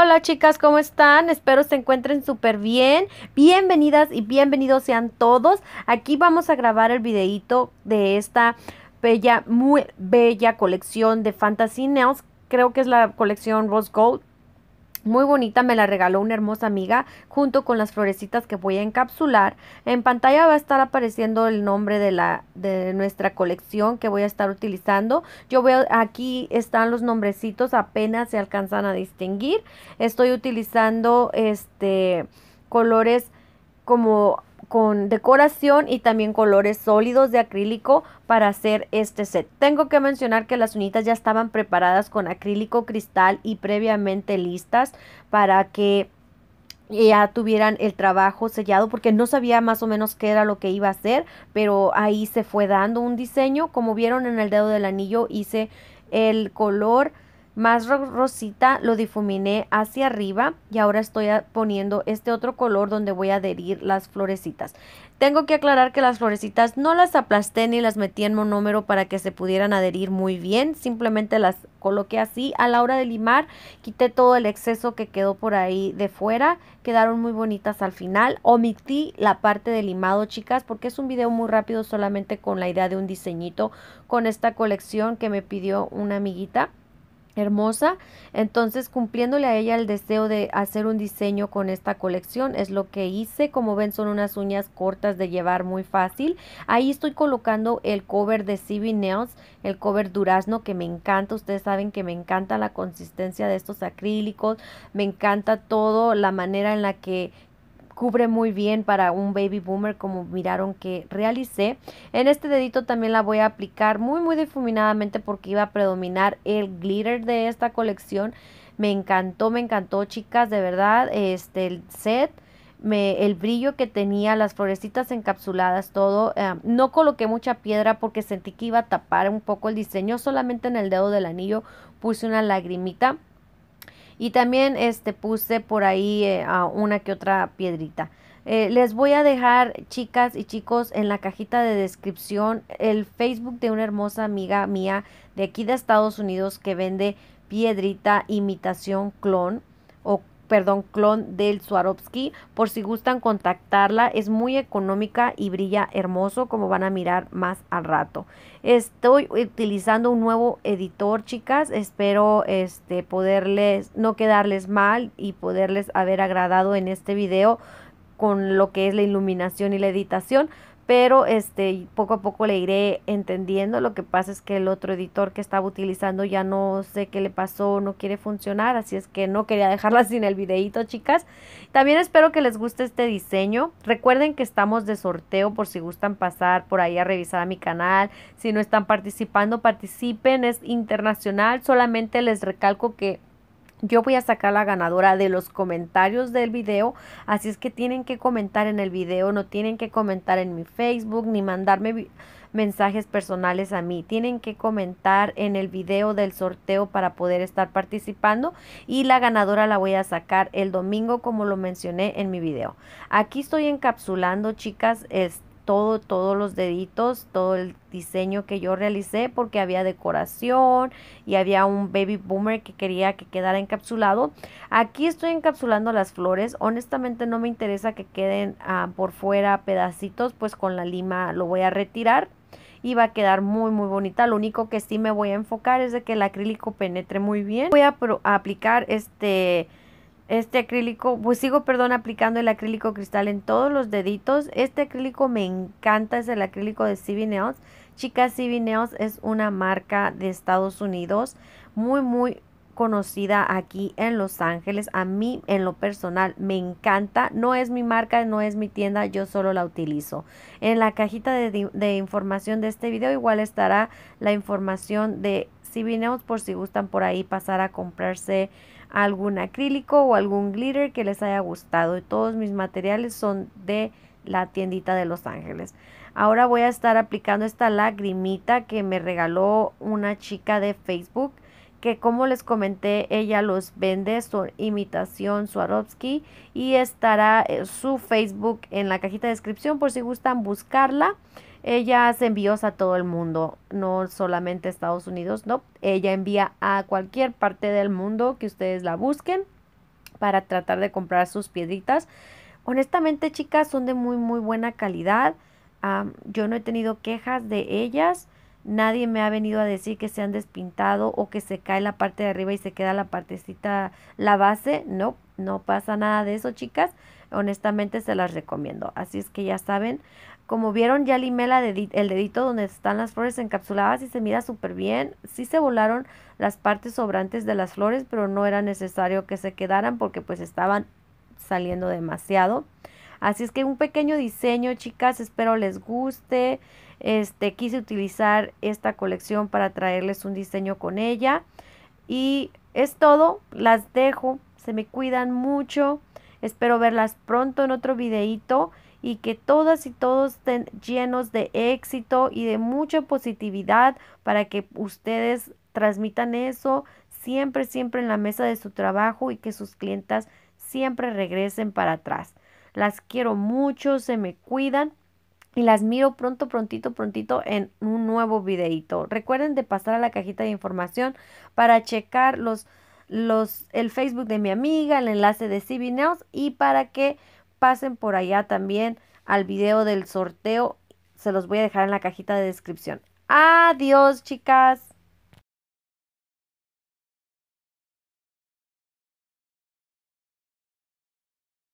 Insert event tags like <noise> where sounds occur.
Hola chicas, ¿cómo están? Espero se encuentren súper bien. Bienvenidas y bienvenidos sean todos. Aquí vamos a grabar el videito de esta bella, muy bella colección de Fantasy Nails. Creo que es la colección Rose Gold muy bonita, me la regaló una hermosa amiga junto con las florecitas que voy a encapsular. En pantalla va a estar apareciendo el nombre de, la, de nuestra colección que voy a estar utilizando. Yo veo aquí están los nombrecitos, apenas se alcanzan a distinguir. Estoy utilizando este colores como con decoración y también colores sólidos de acrílico para hacer este set. Tengo que mencionar que las unitas ya estaban preparadas con acrílico cristal y previamente listas para que ya tuvieran el trabajo sellado porque no sabía más o menos qué era lo que iba a hacer, pero ahí se fue dando un diseño. Como vieron en el dedo del anillo hice el color más rosita lo difuminé hacia arriba y ahora estoy poniendo este otro color donde voy a adherir las florecitas. Tengo que aclarar que las florecitas no las aplasté ni las metí en monómero para que se pudieran adherir muy bien, simplemente las coloqué así. A la hora de limar quité todo el exceso que quedó por ahí de fuera, quedaron muy bonitas al final. Omití la parte de limado chicas porque es un video muy rápido solamente con la idea de un diseñito con esta colección que me pidió una amiguita hermosa. Entonces, cumpliéndole a ella el deseo de hacer un diseño con esta colección, es lo que hice. Como ven, son unas uñas cortas de llevar muy fácil. Ahí estoy colocando el cover de CB Nails, el cover durazno que me encanta. Ustedes saben que me encanta la consistencia de estos acrílicos, me encanta todo, la manera en la que cubre muy bien para un baby boomer como miraron que realicé. En este dedito también la voy a aplicar muy muy difuminadamente porque iba a predominar el glitter de esta colección. Me encantó, me encantó chicas, de verdad, este el set. Me, el brillo que tenía, las florecitas encapsuladas, todo. Em, no coloqué mucha piedra porque sentí que iba a tapar un poco el diseño. Solamente en el dedo del anillo puse una lagrimita y también este, puse por ahí eh, a una que otra piedrita. Eh, les voy a dejar, chicas y chicos, en la cajita de descripción el Facebook de una hermosa amiga mía de aquí de Estados Unidos que vende piedrita imitación clon o perdón, clon del Swarovski, por si gustan contactarla, es muy económica y brilla hermoso, como van a mirar más al rato. Estoy utilizando un nuevo editor, chicas, espero este poderles no quedarles mal y poderles haber agradado en este video con lo que es la iluminación y la editación pero este poco a poco le iré entendiendo. Lo que pasa es que el otro editor que estaba utilizando ya no sé qué le pasó, no quiere funcionar, así es que no quería dejarla <laughs> sin el videito, chicas. También espero que les guste este diseño. Recuerden que estamos de sorteo por si gustan pasar por ahí a revisar a mi canal. Si no están participando, participen, es internacional. Solamente les recalco que yo voy a sacar la ganadora de los comentarios del video, así es que tienen que comentar en el video, no tienen que comentar en mi Facebook ni mandarme mensajes personales a mí. Tienen que comentar en el video del sorteo para poder estar participando y la ganadora la voy a sacar el domingo como lo mencioné en mi video. Aquí estoy encapsulando, chicas, este todos los deditos, todo el diseño que yo realicé porque había decoración y había un baby boomer que quería que quedara encapsulado. Aquí estoy encapsulando las flores. Honestamente no me interesa que queden ah, por fuera pedacitos, pues con la lima lo voy a retirar y va a quedar muy muy bonita lo único que sí me voy a enfocar es de que el acrílico penetre muy bien voy a aplicar este este acrílico, pues sigo, perdón, aplicando el acrílico cristal en todos los deditos. Este acrílico me encanta, es el acrílico de Cibineos Chicas, CB es una marca de Estados Unidos muy, muy conocida aquí en Los Ángeles. A mí, en lo personal, me encanta. No es mi marca, no es mi tienda, yo solo la utilizo. En la cajita de, información de este video igual estará la información de CB por si gustan por ahí pasar a comprarse algún acrílico o algún glitter que les haya gustado. Todos mis materiales son de la tiendita de Los Ángeles. Ahora voy a estar aplicando esta lagrimita que me regaló una chica de Facebook que como les comenté ella los vende su imitación Swarovski y estará eh, su Facebook en la cajita de descripción por si gustan buscarla ella hace envíos a todo el mundo, no solamente a Estados Unidos, no, ella envía a cualquier parte del mundo que ustedes la busquen para tratar de comprar sus piedritas. Honestamente, chicas, son de muy, muy buena calidad. yo no he tenido quejas de ellas. Nadie me ha venido a decir que se han despintado o que se cae la parte de arriba y se queda la partecita, la base. No, no pasa nada de eso, chicas. Honestamente se las recomiendo. Así es que ya saben. Como vieron, ya limé el dedito donde están las flores encapsuladas y se mira súper bien. Sí se volaron las partes sobrantes de las flores, pero no era necesario que se quedaran porque pues estaban saliendo demasiado. Así es que un pequeño diseño, chicas, espero les guste. Este, quise utilizar esta colección para traerles un diseño con ella. Y es todo, las dejo, se me cuidan mucho. Espero verlas pronto en otro videito y que todas y todos estén llenos de éxito y de mucha positividad para que ustedes transmitan eso siempre, siempre en la mesa de su trabajo y que sus clientas siempre regresen para atrás. Las quiero mucho, se me cuidan y las miro pronto, prontito, prontito en un nuevo videito. Recuerden de pasar a la cajita de información para checar los, los, el Facebook de mi amiga, el enlace de CBNews y para que pasen por allá también al video del sorteo. Se los voy a dejar en la cajita de descripción. Adiós, chicas.